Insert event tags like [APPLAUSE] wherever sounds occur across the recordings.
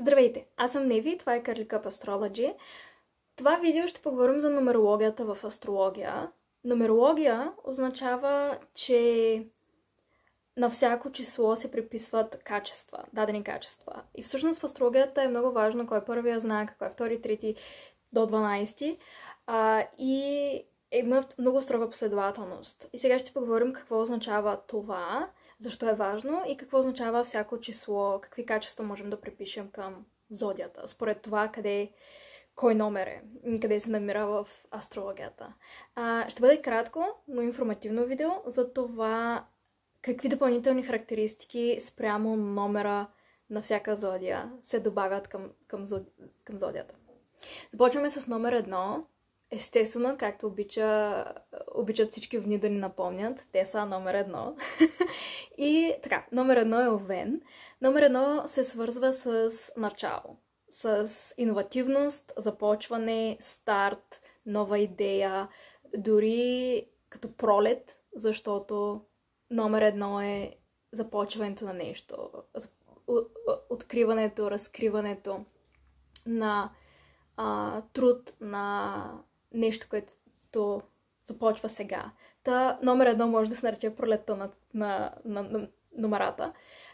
Здравейте, аз съм Неви, това е Карлика Cup Astrology. Това видео ще поговорим за нумерологията в астрология. Нумерология означава, че на всяко число се приписват качества, дадени качества. И всъщност в астрологията е много важно кой е първия знак, кой е втори, трети до 12. А, и има много строга последователност. И сега ще поговорим какво означава това защо е важно и какво означава всяко число, какви качества можем да припишем към зодията, според това къде кой номер е, къде се намира в астрологията. А, ще бъде кратко, но информативно видео за това какви допълнителни характеристики спрямо номера на всяка зодия се добавят към, към, към зодията. Започваме с номер едно, Естествено, както обича, обичат всички вни да ни напомнят, те са номер едно. [LAUGHS] и така, номер едно е Овен. Номер едно се свързва с начало, с иновативност, започване, старт, нова идея, дори като пролет, защото номер едно е започването на нещо, откриването, разкриването на а, труд, на нещо, което започва сега. Та номер едно може да се нарече пролетта на, на, на, на номерата.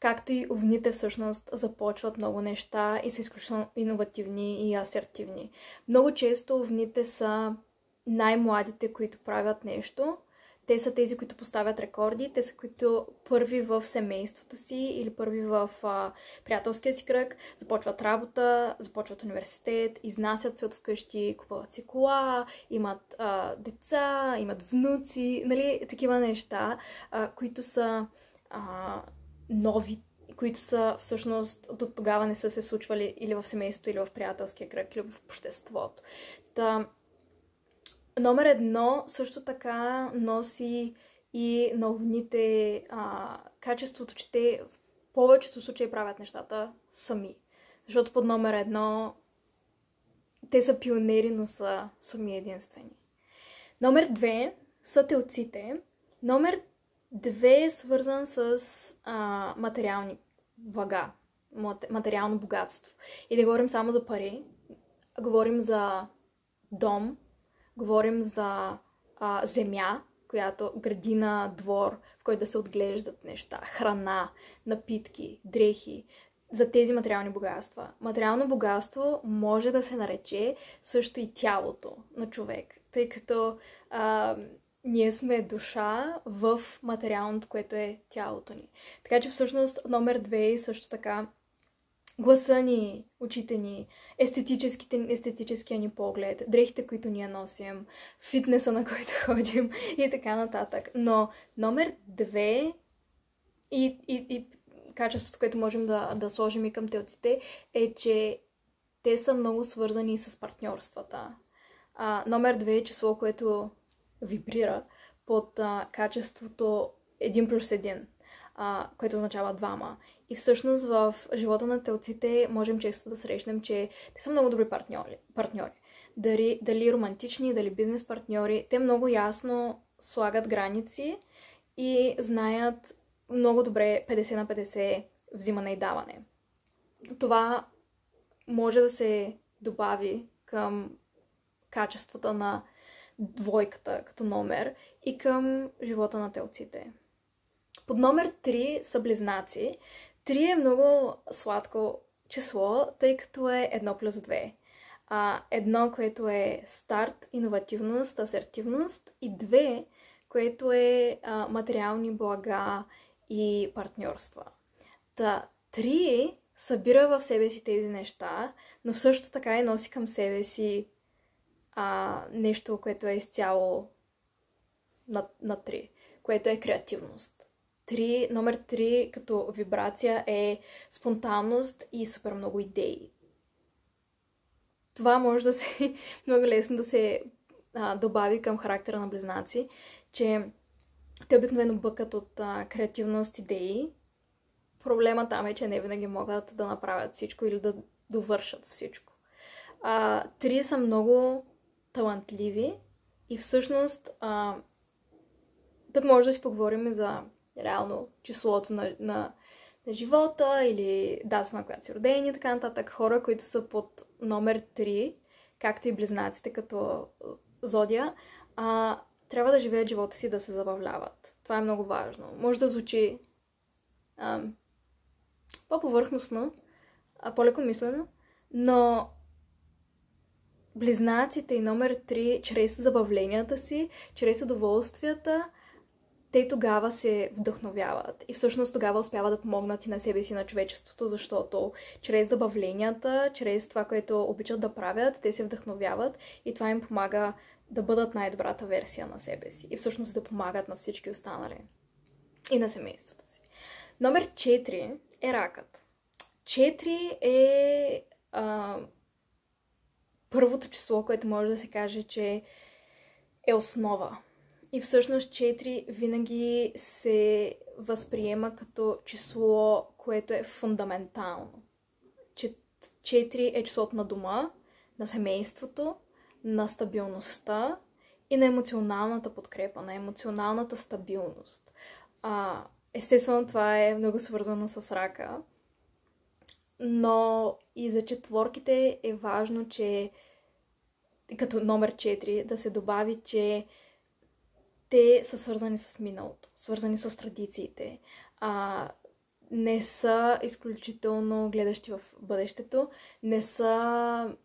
Както и овните всъщност започват много неща и са изключително иновативни и асертивни. Много често овните са най-младите, които правят нещо – те са тези, които поставят рекорди, те са които първи в семейството си или първи в а, приятелския си кръг, започват работа, започват университет, изнасят се от вкъщи, купуват си кола, имат а, деца, имат внуци, нали, такива неща, а, които са а, нови, които са всъщност до тогава не са се случвали или в семейството, или в приятелския кръг, или в обществото. Та, Номер едно също така носи и на овните а, качеството, че те в повечето случаи правят нещата сами. Защото под номер едно те са пионери, но са сами единствени. Номер две са телците. Номер две е свързан с а, материални блага, материално богатство. И да говорим само за пари, говорим за дом, Говорим за а, земя, която градина, двор, в който да се отглеждат неща, храна, напитки, дрехи, за тези материални богатства. Материално богатство може да се нарече също и тялото на човек, тъй като а, ние сме душа в материалното, което е тялото ни. Така че всъщност номер две е също така гласа ни, очите ни, естетическия ни поглед, дрехите, които ние носим, фитнеса, на който [LAUGHS] ходим и така нататък. Но номер две и, и, и качеството, което можем да, да сложим и към телците, е, че те са много свързани с партньорствата. А, номер две е число, което вибрира под а, качеството един плюс един а, което означава двама. И всъщност в живота на телците можем често да срещнем, че те са много добри партньори. партньори. Дали, дали романтични, дали бизнес партньори, те много ясно слагат граници и знаят много добре 50 на 50 взимане и даване. Това може да се добави към качествата на двойката като номер и към живота на телците. Под номер 3 са близнаци. 3 е много сладко число, тъй като е 1 плюс 2. А, едно, което е старт, иновативност, асертивност и 2, което е а, материални блага и партньорства. Та, 3 събира в себе си тези неща, но също така и носи към себе си а, нещо, което е изцяло на, на три, което е креативност. Три номер 3 като вибрация е спонтанност и супер много идеи. Това може да се [LAUGHS] много лесно да се а, добави към характера на близнаци, че те обикновено бъкат от а, креативност, идеи. Проблема там е, че не винаги могат да направят всичко или да довършат всичко. А, три са много талантливи и всъщност а, тук може да си поговорим за реално числото на, на, на живота или дата на която си родени и така нататък. Хора, които са под номер 3, както и близнаците като зодия, а, трябва да живеят живота си да се забавляват. Това е много важно. Може да звучи а, по-повърхностно, а, по-леко мислено, но близнаците и номер 3 чрез забавленията си, чрез удоволствията, те тогава се вдъхновяват и всъщност тогава успяват да помогнат и на себе си, на човечеството, защото чрез забавленията, чрез това, което обичат да правят, те се вдъхновяват и това им помага да бъдат най-добрата версия на себе си и всъщност да помагат на всички останали и на семейството си. Номер 4 е ракът. 4 е а, първото число, което може да се каже, че е основа и всъщност 4 винаги се възприема като число, което е фундаментално. 4 е числото на дома, на семейството, на стабилността и на емоционалната подкрепа, на емоционалната стабилност. А, естествено, това е много свързано с рака. Но и за четворките е важно, че като номер 4 да се добави, че те са свързани с миналото, свързани с традициите. А, не са изключително гледащи в бъдещето, не са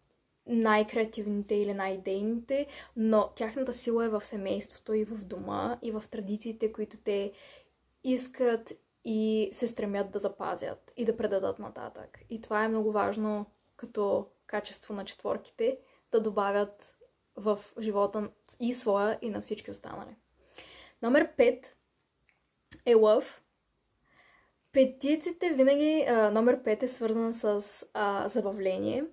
най-креативните или най-идейните, но тяхната сила е в семейството и в дома и в традициите, които те искат и се стремят да запазят и да предадат нататък. И това е много важно като качество на четворките да добавят в живота и своя, и на всички останали. Номер 5 е лъв. Петиците винаги, а, номер 5 е свързан с а, забавление,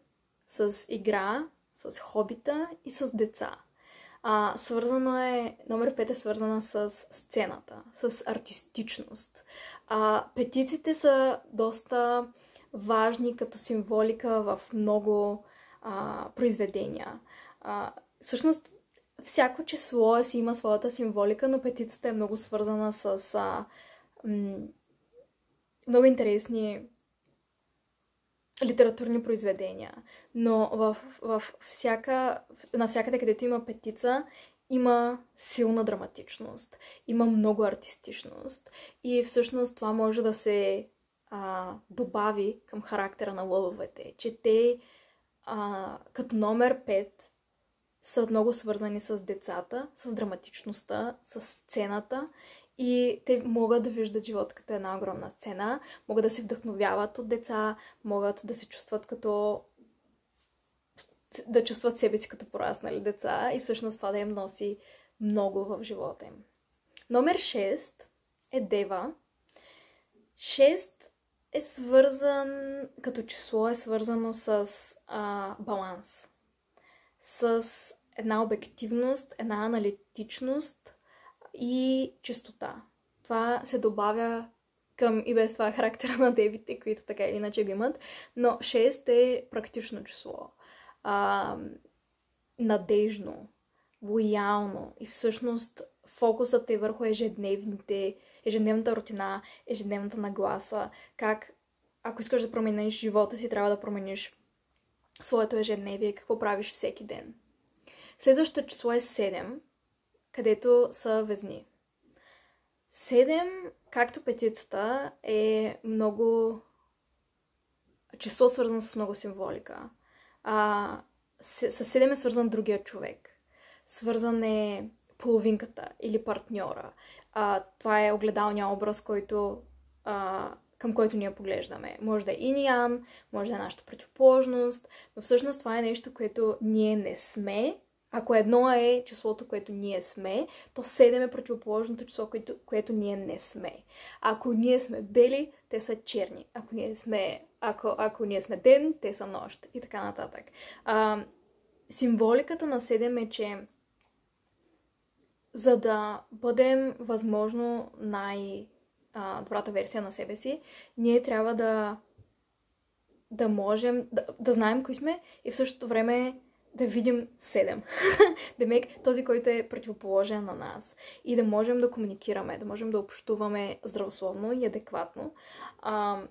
с игра, с хобита и с деца. А, свързано е, номер 5 е свързана с сцената, с артистичност. А, петиците са доста важни като символика в много а, произведения. А, всъщност, всяко число си има своята символика, но петицата е много свързана с а, м- много интересни литературни произведения. Но в, в всяка, навсякъде, където има петица, има силна драматичност, има много артистичност и всъщност това може да се а, добави към характера на лъвовете, че те а, като номер 5 са много свързани с децата, с драматичността, с сцената и те могат да виждат живота като една огромна сцена, могат да се вдъхновяват от деца, могат да се чувстват като да чувстват себе си като пораснали деца и всъщност това да им носи много в живота им. Номер 6 е Дева. 6 е свързан, като число е свързано с а, баланс с една обективност, една аналитичност и чистота. Това се добавя към и без това [LAUGHS] характера на дебите, които така или иначе го имат, но 6 е практично число. А, надежно, лоялно и всъщност фокусът е върху ежедневните, ежедневната рутина, ежедневната нагласа, как ако искаш да промениш живота си, трябва да промениш своето ежедневие, какво правиш всеки ден. Следващото число е 7, където са везни. 7, както петицата, е много число свързано с много символика. А, с, с 7 е свързан другия човек. Свързан е половинката или партньора. А, това е огледалния образ, който а, към който ние поглеждаме. Може да е иниян, може да е нашата противоположност, но всъщност това е нещо, което ние не сме. Ако едно е числото, което ние сме, то 7 е противоположното число, което, което ние не сме. Ако ние сме бели, те са черни. Ако ние сме, ако, ако ние сме ден, те са нощ и така нататък. А, символиката на 7 е, че за да бъдем възможно най- а, добрата версия на себе си, ние трябва да да можем, да, да знаем кои сме и в същото време да видим седем. [LAUGHS] Демек, този, който е противоположен на нас. И да можем да комуникираме, да можем да общуваме здравословно и адекватно. А,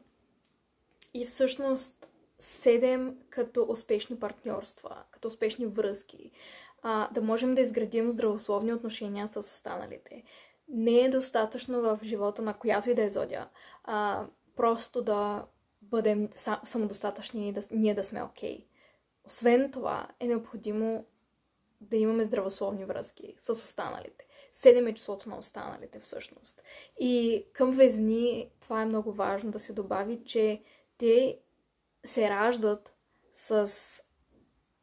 и всъщност седем като успешни партньорства, като успешни връзки. А, да можем да изградим здравословни отношения с останалите не е достатъчно в живота на която и да е зодия. А, просто да бъдем самодостатъчни и да, ние да сме окей. Okay. Освен това е необходимо да имаме здравословни връзки с останалите. Седем е числото на останалите всъщност. И към везни това е много важно да се добави, че те се раждат с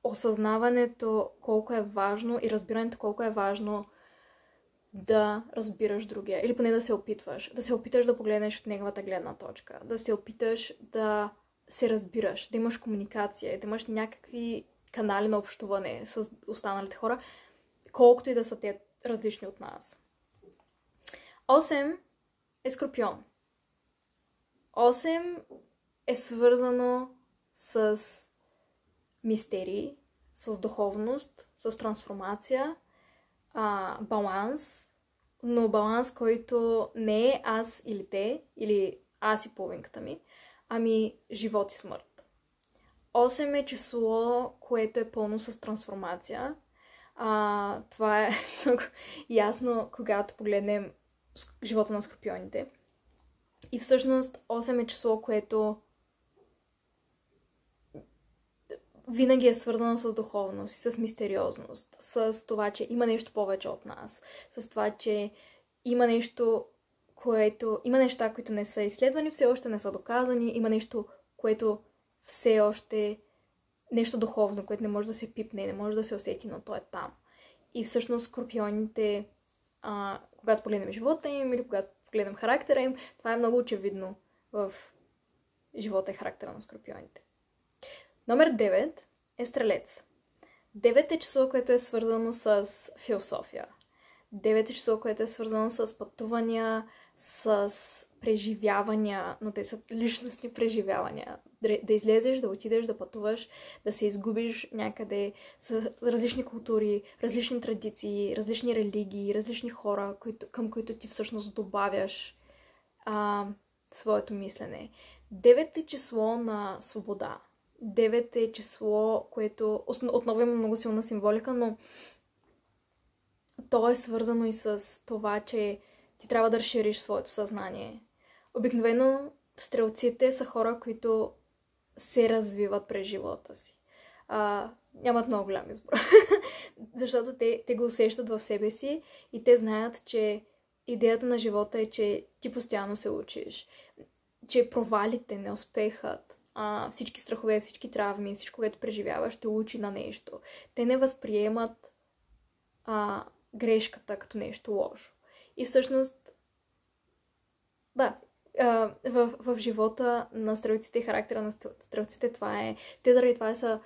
осъзнаването колко е важно и разбирането колко е важно да разбираш другия, или поне да се опитваш, да се опиташ да погледнеш от неговата гледна точка, да се опиташ да се разбираш, да имаш комуникация, да имаш някакви канали на общуване с останалите хора, колкото и да са те различни от нас. 8 е Скорпион. 8 е свързано с мистерии, с духовност, с трансформация – а, баланс, но баланс, който не е аз или те, или аз и половинката ми, ами живот и смърт. Осем е число, което е пълно с трансформация. А, това е [LAUGHS] много ясно, когато погледнем живота на скорпионите. И всъщност 8 е число, което винаги е свързана с духовност, с мистериозност, с това, че има нещо повече от нас, с това, че има нещо, което... Има неща, които не са изследвани, все още не са доказани, има нещо, което все още... Нещо духовно, което не може да се пипне, не може да се усети, но то е там. И всъщност скорпионите, а, когато погледнем живота им или когато погледнем характера им, това е много очевидно в живота и характера на скорпионите. Номер 9 е Стрелец. 9 е число, което е свързано с философия. 9 е число, което е свързано с пътувания, с преживявания, но те са личностни преживявания. Да излезеш, да отидеш, да пътуваш, да се изгубиш някъде с различни култури, различни традиции, различни религии, различни хора, които, към които ти всъщност добавяш а, своето мислене. Девете е число на свобода. 9 е число, което отново има много силна символика, но то е свързано и с това, че ти трябва да разшириш своето съзнание. Обикновено стрелците са хора, които се развиват през живота си. А, нямат много голям избор. [LAUGHS] Защото те, те го усещат в себе си и те знаят, че идеята на живота е, че ти постоянно се учиш. Че провалите, неуспехът, а, всички страхове, всички травми, всичко, което преживяваш, ще учи на нещо. Те не възприемат а, грешката като нещо лошо. И всъщност, да, а, в, в живота на стрелците и характера на стрелците това е... Те заради това са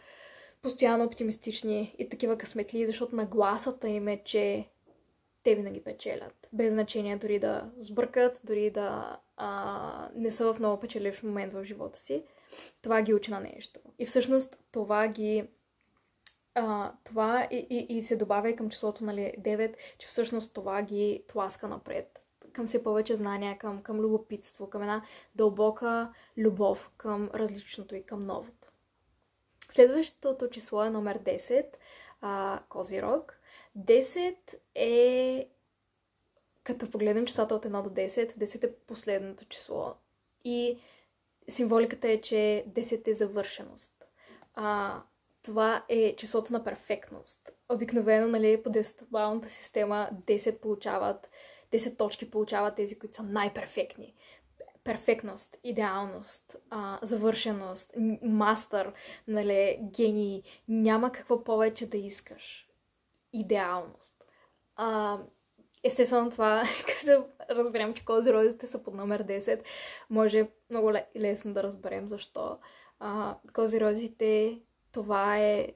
постоянно оптимистични и такива късметли, защото нагласата им е, че те винаги печелят. Без значение дори да сбъркат, дори да а, не са в много печеливш момент в живота си това ги учи на нещо. И всъщност това ги а, това и, и, и се добавя към числото нали, 9, че всъщност това ги тласка напред. Към все повече знания, към, към любопитство, към една дълбока любов към различното и към новото. Следващото число е номер 10, а, Козирог. 10 е, като погледнем числата от 1 до 10, 10 е последното число. И символиката е, че 10 е завършеност. А, това е числото на перфектност. Обикновено, нали, по 10 система 10 получават, 10 точки получават тези, които са най-перфектни. Перфектност, идеалност, а, завършеност, мастър, нали, гений. Няма какво повече да искаш. Идеалност. А, Естествено това, е, [LAUGHS] като разберем, че розите са под номер 10, може много лесно да разберем защо. А, розите, това е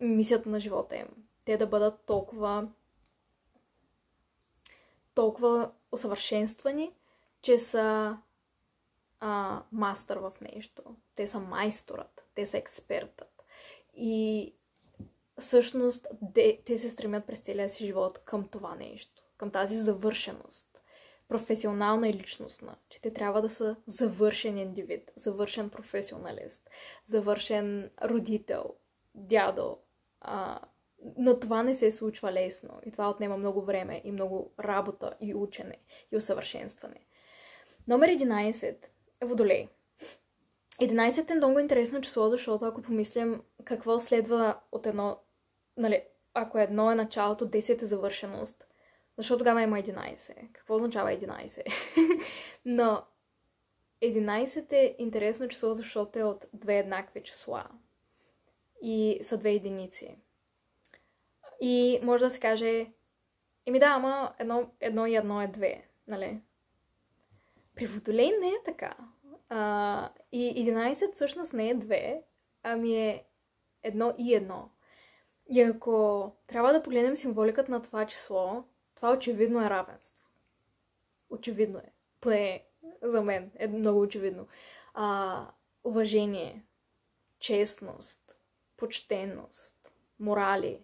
мисията на живота им. Те да бъдат толкова толкова усъвършенствани, че са а, мастър в нещо. Те са майсторът, те са експертът. И всъщност де, те се стремят през целия си живот към това нещо, към тази завършеност, професионална и личностна, че те трябва да са завършен индивид, завършен професионалист, завършен родител, дядо. А, но това не се случва лесно и това отнема много време и много работа и учене и усъвършенстване. Номер 11 е Водолей. 11 е много интересно число, защото ако помислим какво следва от едно нали, ако едно е началото, 10 е завършеност. Защото тогава има 11. Какво означава 11? [LAUGHS] Но 11 е интересно число, защото е от две еднакви числа. И са две единици. И може да се каже, еми да, ама едно, едно и едно е две, нали? При Водолей не е така. А, и 11 всъщност не е две, ами е едно и едно. И ако трябва да погледнем символиката на това число, това очевидно е равенство. Очевидно е. Пле, за мен е много очевидно. А, уважение, честност, почтенност, морали,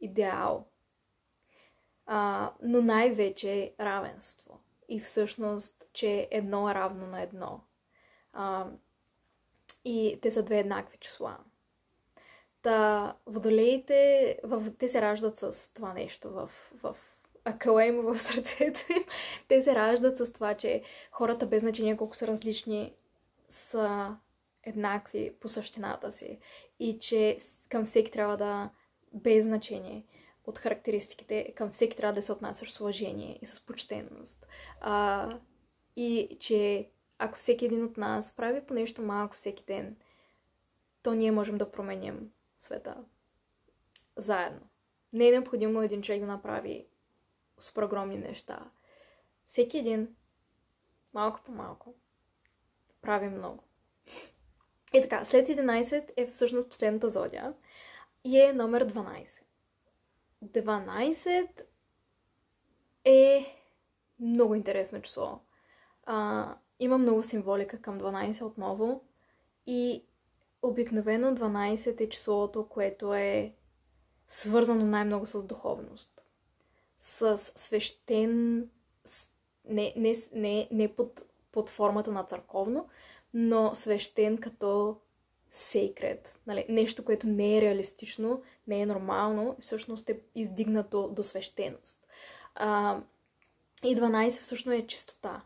идеал. А, но най-вече равенство. И всъщност, че едно е равно на едно. А, и те са две еднакви числа. Та, водолеите, в, те се раждат с това нещо в, в акъла им, в сърцето им. [LAUGHS] Те се раждат с това, че хората, без значение колко са различни, са еднакви по същината си. И че към всеки трябва да, без значение от характеристиките, към всеки трябва да се отнасяш с уважение и с почтенност. А, и че ако всеки един от нас прави по нещо малко всеки ден, то ние можем да променим света заедно. Не е необходимо един човек да направи супер огромни неща. Всеки един, малко по малко, прави много. И така, след 11 е всъщност последната зодия и е номер 12. 12 е много интересно число. А, има много символика към 12 отново и Обикновено 12 е числото, което е свързано най-много с духовност. С свещен... Не, не, не, не под, под формата на църковно, но свещен като секрет. Нали? Нещо, което не е реалистично, не е нормално, всъщност е издигнато до свещеност. А, и 12 всъщност е чистота.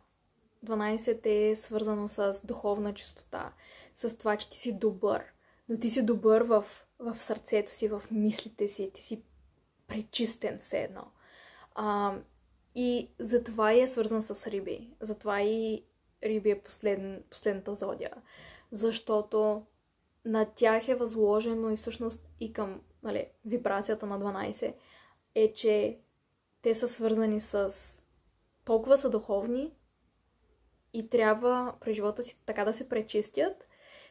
12 е свързано с духовна чистота с това, че ти си добър. Но ти си добър в, в сърцето си, в мислите си, ти си пречистен все едно. А, и затова и е свързан с Риби. Затова и Риби е послед, последната зодия. Защото на тях е възложено и всъщност и към нали, вибрацията на 12 е, че те са свързани с толкова са духовни и трябва през живота си така да се пречистят,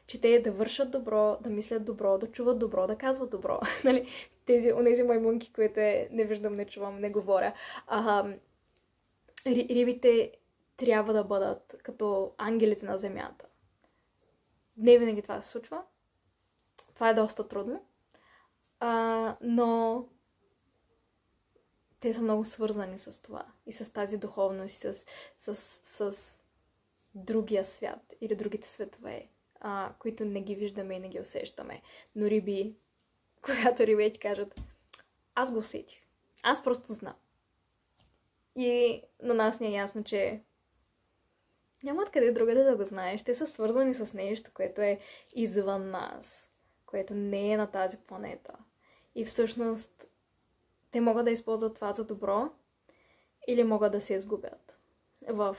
че те да вършат добро, да мислят добро, да чуват добро, да казват добро. [LAUGHS] нали? Тези, онези маймунки, които е, не виждам, не чувам, не говоря. А, рибите трябва да бъдат като ангелите на земята. Не винаги това се случва. Това е доста трудно. А, но те са много свързани с това. И с тази духовност, и с, с, с другия свят или другите светове а, които не ги виждаме и не ги усещаме. Но риби, [LAUGHS] когато рибе ти кажат, аз го усетих. Аз просто знам. И на нас не е ясно, че няма къде другаде да го знаеш. Те са свързани с нещо, което е извън нас, което не е на тази планета. И всъщност те могат да използват това за добро или могат да се изгубят в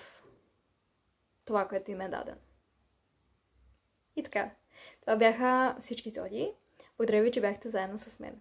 това, което им е дадено. И така, това бяха всички зоди. Благодаря ви, че бяхте заедно с мен.